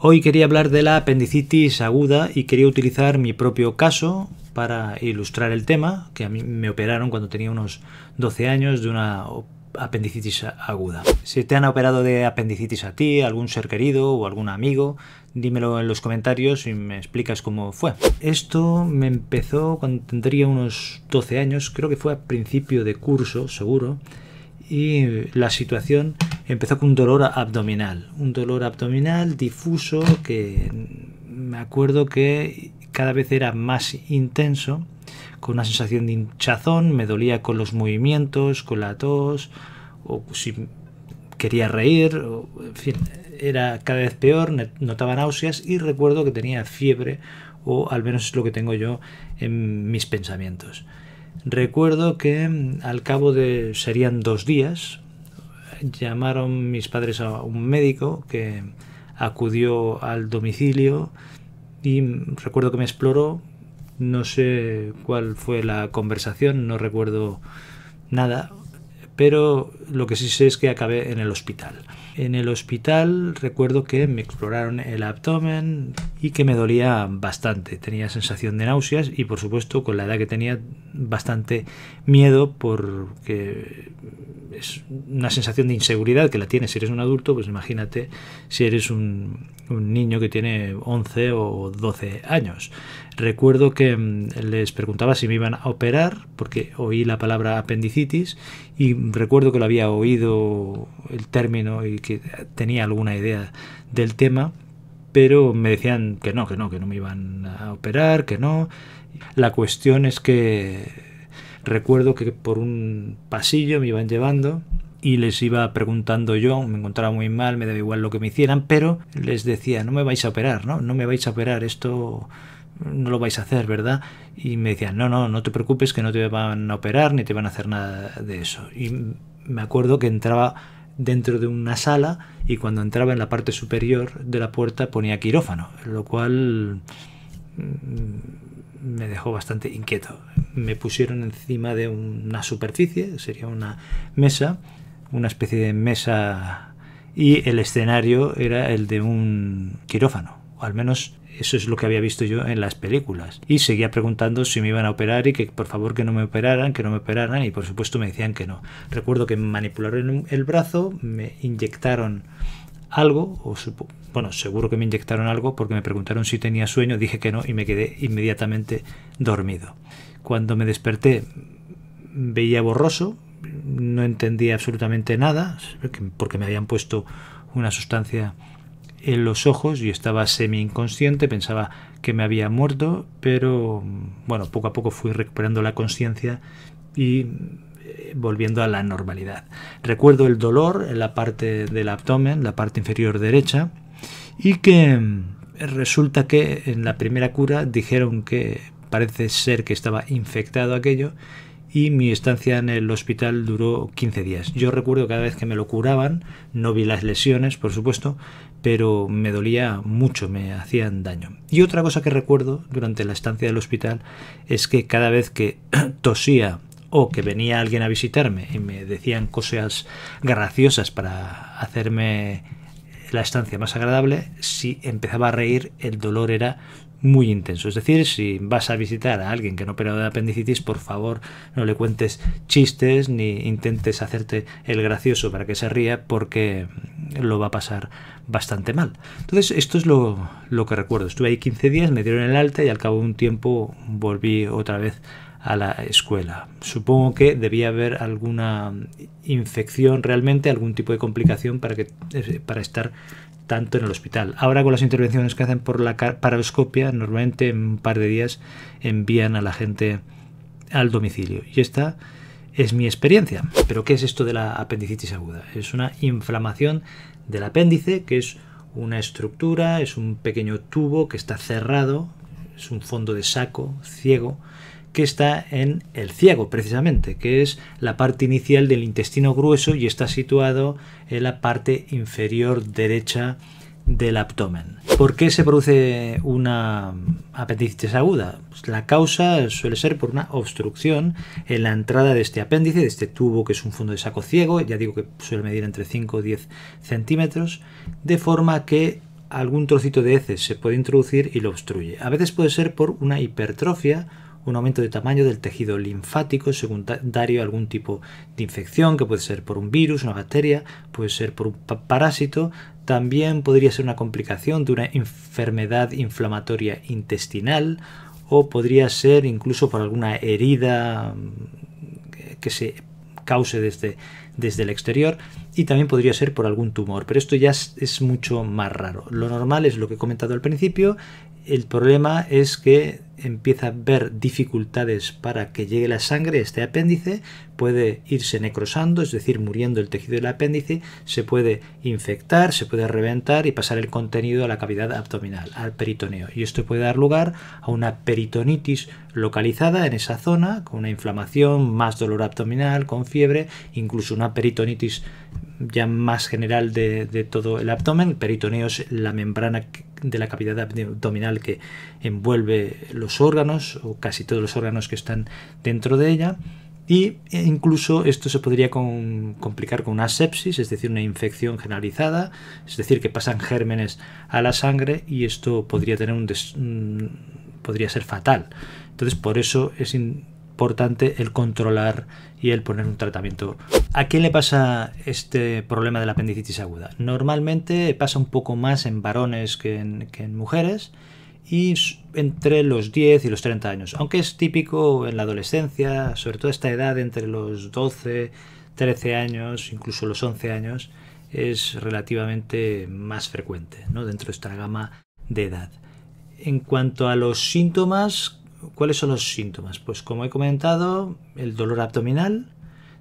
Hoy quería hablar de la apendicitis aguda y quería utilizar mi propio caso para ilustrar el tema, que a mí me operaron cuando tenía unos 12 años de una apendicitis aguda. Si te han operado de apendicitis a ti, algún ser querido o algún amigo, dímelo en los comentarios y me explicas cómo fue. Esto me empezó cuando tendría unos 12 años, creo que fue a principio de curso, seguro, y la situación empezó con un dolor abdominal, un dolor abdominal difuso que me acuerdo que cada vez era más intenso, con una sensación de hinchazón, me dolía con los movimientos, con la tos, o si quería reír, en fin, era cada vez peor, notaba náuseas y recuerdo que tenía fiebre, o al menos es lo que tengo yo en mis pensamientos. Recuerdo que al cabo de serían dos días, llamaron mis padres a un médico que acudió al domicilio y recuerdo que me exploró, no sé cuál fue la conversación, no recuerdo nada, pero lo que sí sé es que acabé en el hospital. En el hospital recuerdo que me exploraron el abdomen y que me dolía bastante. Tenía sensación de náuseas y por supuesto con la edad que tenía bastante miedo porque es una sensación de inseguridad que la tienes si eres un adulto, pues imagínate si eres un, un niño que tiene 11 o 12 años. Recuerdo que mm, les preguntaba si me iban a operar, porque oí la palabra apendicitis y recuerdo que lo había oído el término y que tenía alguna idea del tema, pero me decían que no, que no, que no me iban a operar, que no. La cuestión es que recuerdo que por un pasillo me iban llevando y les iba preguntando yo, me encontraba muy mal, me daba igual lo que me hicieran, pero les decía, no me vais a operar, ¿no? No me vais a operar, esto no lo vais a hacer, ¿verdad? Y me decían, no, no, no te preocupes que no te van a operar ni te van a hacer nada de eso. Y me acuerdo que entraba dentro de una sala y cuando entraba en la parte superior de la puerta ponía quirófano, lo cual mm, me dejó bastante inquieto. Me pusieron encima de una superficie, sería una mesa, una especie de mesa y el escenario era el de un quirófano, o al menos eso es lo que había visto yo en las películas. Y seguía preguntando si me iban a operar y que por favor que no me operaran, que no me operaran y por supuesto me decían que no. Recuerdo que me manipularon el brazo, me inyectaron algo, o bueno, seguro que me inyectaron algo porque me preguntaron si tenía sueño, dije que no y me quedé inmediatamente dormido. Cuando me desperté veía borroso, no entendía absolutamente nada, porque me habían puesto una sustancia en los ojos, y estaba semi inconsciente, pensaba que me había muerto, pero bueno, poco a poco fui recuperando la conciencia y eh, volviendo a la normalidad. Recuerdo el dolor en la parte del abdomen, la parte inferior derecha, y que mm, resulta que en la primera cura dijeron que parece ser que estaba infectado aquello y mi estancia en el hospital duró 15 días. Yo recuerdo cada vez que me lo curaban, no vi las lesiones, por supuesto, pero me dolía mucho, me hacían daño. Y otra cosa que recuerdo durante la estancia del hospital es que cada vez que tosía o que venía alguien a visitarme y me decían cosas graciosas para hacerme la estancia más agradable si empezaba a reír el dolor era muy intenso. Es decir, si vas a visitar a alguien que no operado de apendicitis, por favor no le cuentes chistes ni intentes hacerte el gracioso para que se ría porque lo va a pasar bastante mal. Entonces, esto es lo, lo que recuerdo. Estuve ahí 15 días, me dieron el alta y al cabo de un tiempo volví otra vez a la escuela. Supongo que debía haber alguna infección realmente, algún tipo de complicación para, que, eh, para estar tanto en el hospital. Ahora con las intervenciones que hacen por la paroscopia, normalmente en un par de días envían a la gente al domicilio. Y esta es mi experiencia. Pero ¿qué es esto de la apendicitis aguda? Es una inflamación del apéndice, que es una estructura, es un pequeño tubo que está cerrado, es un fondo de saco ciego que está en el ciego, precisamente, que es la parte inicial del intestino grueso y está situado en la parte inferior derecha del abdomen. ¿Por qué se produce una apendicitis aguda? Pues la causa suele ser por una obstrucción en la entrada de este apéndice, de este tubo que es un fondo de saco ciego, ya digo que suele medir entre 5 o 10 centímetros, de forma que algún trocito de heces se puede introducir y lo obstruye. A veces puede ser por una hipertrofia un aumento de tamaño del tejido linfático secundario a algún tipo de infección, que puede ser por un virus, una bacteria, puede ser por un parásito, también podría ser una complicación de una enfermedad inflamatoria intestinal o podría ser incluso por alguna herida mm, que se cause desde, desde el exterior y también podría ser por algún tumor, pero esto ya es mucho más raro. Lo normal es lo que he comentado al principio, el problema es que empieza a ver dificultades para que llegue la sangre, este apéndice puede irse necrosando, es decir, muriendo el tejido del apéndice, se puede infectar, se puede reventar y pasar el contenido a la cavidad abdominal, al peritoneo. Y esto puede dar lugar a una peritonitis localizada en esa zona, con una inflamación, más dolor abdominal, con fiebre, incluso una peritonitis ya más general de, todo el abdomen. El peritoneo es la membrana que de la cavidad abdominal que envuelve los órganos o casi todos los órganos que están dentro de ella. Y e incluso esto se podría complicar con una sepsis, es decir, una infección generalizada, es decir, que pasan gérmenes a la sangre y esto podría tener un podría ser fatal. Entonces, por eso es importante el controlar y el poner un tratamiento. ¿A quién le pasa este problema de la apendicitis aguda? Normalmente pasa un poco más en varones que en, mujeres y entre los 10 y los 30 años, aunque es típico en la adolescencia, sobre todo esta edad entre los 12, 13 años, incluso los 11 años, es relativamente más frecuente ¿no? dentro de esta gama de edad. En cuanto a los síntomas, ¿Cuáles son los síntomas? Pues como he comentado, el dolor abdominal,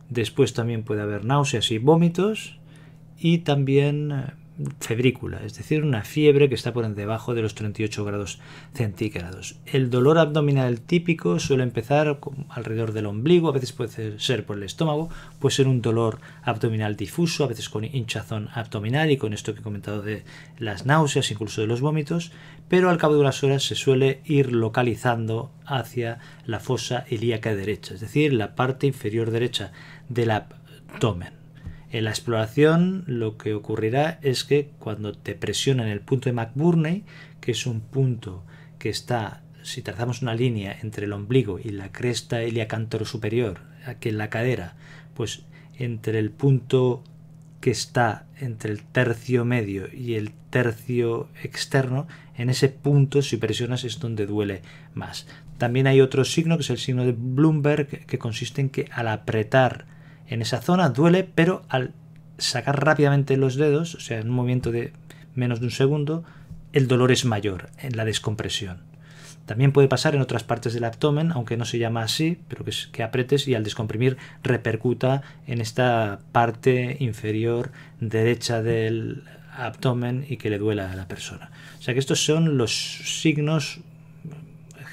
después también puede haber náuseas y vómitos y también eh, febrícula, es decir, una fiebre que está por debajo de los 38 grados centígrados. El dolor abdominal típico suele empezar alrededor del ombligo, a veces puede ser por el estómago, puede ser un dolor abdominal difuso, a veces con hinchazón abdominal y con esto que he comentado de las náuseas, incluso de los vómitos, pero al cabo de unas horas se suele ir localizando hacia la fosa ilíaca derecha, es decir, la parte inferior derecha del abdomen. En la exploración lo que ocurrirá es que cuando te en el punto de McBurney, que es un punto que está, si trazamos una línea entre el ombligo y la cresta iliacántoro superior, aquí en la cadera, pues entre el punto que está entre el tercio medio y el tercio externo, en ese punto si presionas es donde duele más. También hay otro signo que es el signo de Bloomberg que consiste en que al apretar en esa zona, duele, pero al sacar rápidamente los dedos, o sea, en un movimiento de menos de un segundo, el dolor es mayor en la descompresión. También puede pasar en otras partes del abdomen, aunque no se llama así, pero que, que apretes y al descomprimir repercuta en esta parte inferior derecha del abdomen y que le duela a la persona. O sea que estos son los signos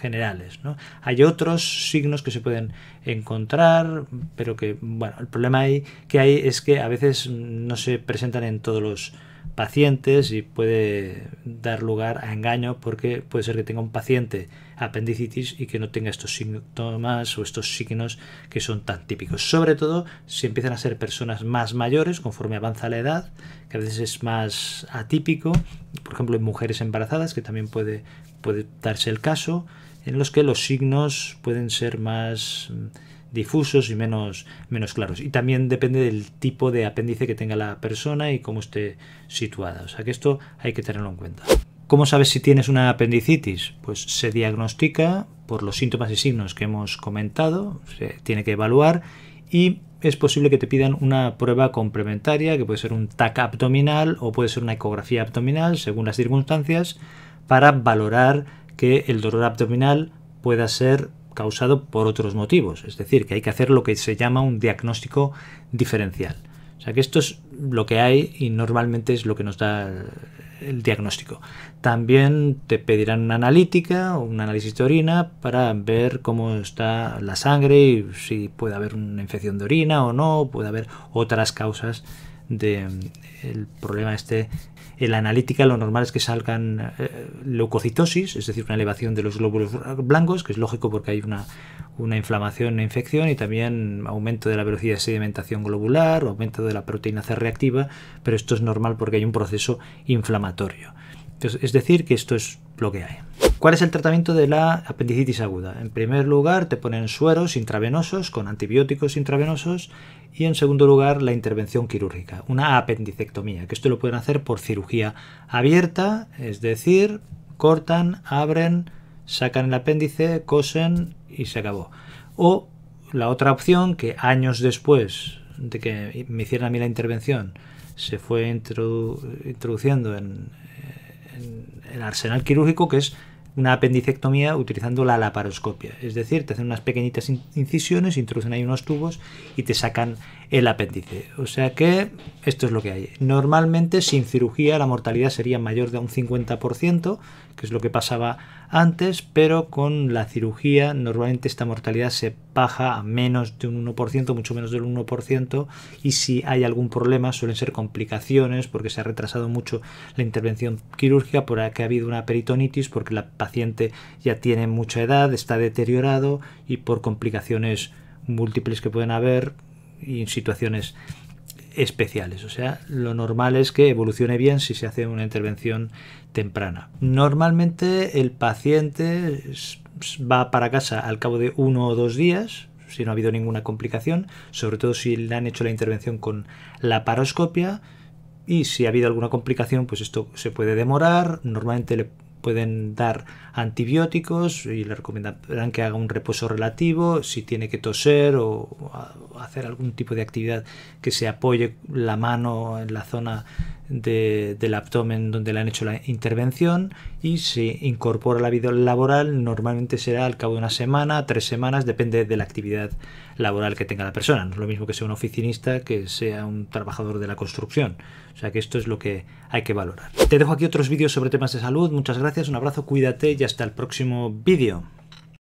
generales. ¿no? Hay otros signos que se pueden encontrar, pero que, bueno, el problema que hay es que a veces no se presentan en todos los pacientes y puede dar lugar a engaño porque puede ser que tenga un paciente apendicitis y que no tenga estos síntomas o estos signos que son tan típicos. Sobre todo si empiezan a ser personas más mayores conforme avanza la edad, que a veces es más atípico, por ejemplo en mujeres embarazadas que también puede, puede darse el caso en los que los signos pueden ser más mm, difusos y menos, menos claros. Y también depende del tipo de apéndice que tenga la persona y cómo esté situada. O sea que esto hay que tenerlo en cuenta. ¿Cómo sabes si tienes una apendicitis? Pues se diagnostica por los síntomas y signos que hemos comentado, se tiene que evaluar y es posible que te pidan una prueba complementaria, que puede ser un TAC abdominal o puede ser una ecografía abdominal, según las circunstancias, para valorar que el dolor abdominal pueda ser causado por otros motivos. Es decir, que hay que hacer lo que se llama un diagnóstico diferencial. O sea que esto es lo que hay y normalmente es lo que nos da el diagnóstico. También te pedirán una analítica o un análisis de orina para ver cómo está la sangre y si puede haber una infección de orina o no, puede haber otras causas del problema este en la analítica lo normal es que salgan eh, leucocitosis, es decir, una elevación de los glóbulos blancos, que es lógico porque hay una, inflamación, una infección y también aumento de la velocidad de sedimentación globular aumento de la proteína C reactiva, pero esto es normal porque hay un proceso inflamatorio. es decir, que esto es lo que hay. ¿Cuál es el tratamiento de la apendicitis aguda? En primer lugar, te ponen sueros intravenosos con antibióticos intravenosos y en segundo lugar, la intervención quirúrgica, una apendicectomía, que esto lo pueden hacer por cirugía abierta, es decir, cortan, abren, sacan el apéndice, cosen y se acabó. O la otra opción, que años después de que me hicieran a mí la intervención, se fue introduciendo en el arsenal quirúrgico, que es una apendicectomía utilizando la laparoscopia. Es decir, te hacen unas pequeñitas incisiones, introducen ahí unos tubos y te sacan el apéndice. O sea que esto es lo que hay. Normalmente sin cirugía la mortalidad sería mayor de un 50%, que es lo que pasaba antes, pero con la cirugía normalmente esta mortalidad se baja a menos de un 1%, mucho menos del 1%, y si hay algún problema suelen ser complicaciones porque se ha retrasado mucho la intervención quirúrgica, por la que ha habido una peritonitis, porque la paciente ya tiene mucha edad, está deteriorado y por complicaciones múltiples que pueden haber y en situaciones especiales. O sea, lo normal es que evolucione bien si se hace una intervención temprana. Normalmente el paciente va para casa al cabo de uno o dos días, si no ha habido ninguna complicación, sobre todo si le han hecho la intervención con la paroscopia. Y si ha habido alguna complicación, pues esto se puede demorar. Normalmente le pueden dar antibióticos y le recomendarán que haga un reposo relativo, si tiene que toser o hacer algún tipo de actividad que se apoye la mano en la zona del abdomen donde le han hecho la intervención y si incorpora la vida laboral normalmente será al cabo de una semana, tres semanas, depende de la actividad laboral que tenga la persona. No es lo mismo que sea un oficinista que sea un trabajador de la construcción. O sea que esto es lo que hay que valorar. Te dejo aquí otros vídeos sobre temas de salud. Muchas gracias, un abrazo, cuídate y hasta el próximo vídeo.